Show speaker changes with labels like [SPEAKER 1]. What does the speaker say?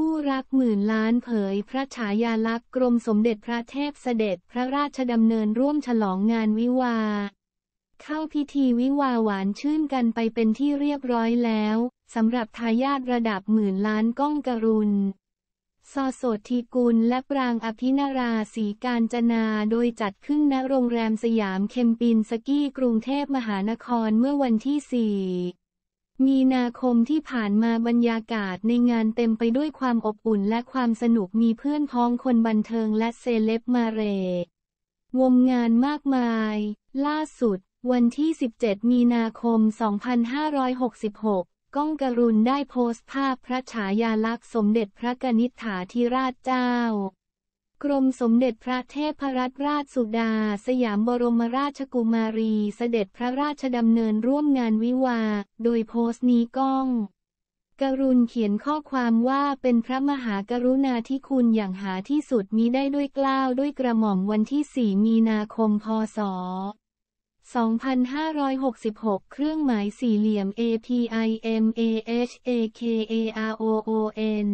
[SPEAKER 1] คู่รักหมื่นล้านเผยพระฉายาลักษณ์กรมสมเด็จพระเทพเสด็จพระราชดำเนินร่วมฉลองงานวิวาเข้าพิธีวิวาหวานชื่นกันไปเป็นที่เรียบร้อยแล้วสำหรับทายาทระดับหมื่นล้านก้องกรุณซอสสทีกุลและปรางอภินาราศีการจนาโดยจัดขึ้นณโรงแรมสยามเคมปินสกี้กรุงเทพมหานครเมื่อวันที่สี่มีนาคมที่ผ่านมาบรรยากาศในงานเต็มไปด้วยความอบอุ่นและความสนุกมีเพื่อนพ้องคนบันเทิงและเซเลบมาเรวงงานมากมายล่าสุดวันที่ 17 มีนาคม 2566 ก้องกรุณได้โพสต์ภาพพระฉายาลักษณ์สมเด็จพระกนิษฐาธิราชเจ้ากรมสมเด็จพระเทพรัตนราชสุดาสยามบรมราชกุมารีเสด็จพระราชดำเนินร่วมงานวิวา โดยโพสต์นี้ก้อง กรุณเขียนข้อความว่าเป็นพระมหากรุณาธิคุณอย่างหาที่สุดมีได้ด้วยกล้าวด้วยกระหม่อมวันที่ 4 มีนาคม พศ 2566 เครื่องหมายสี่เหลี่ยม APIMAHAKAROON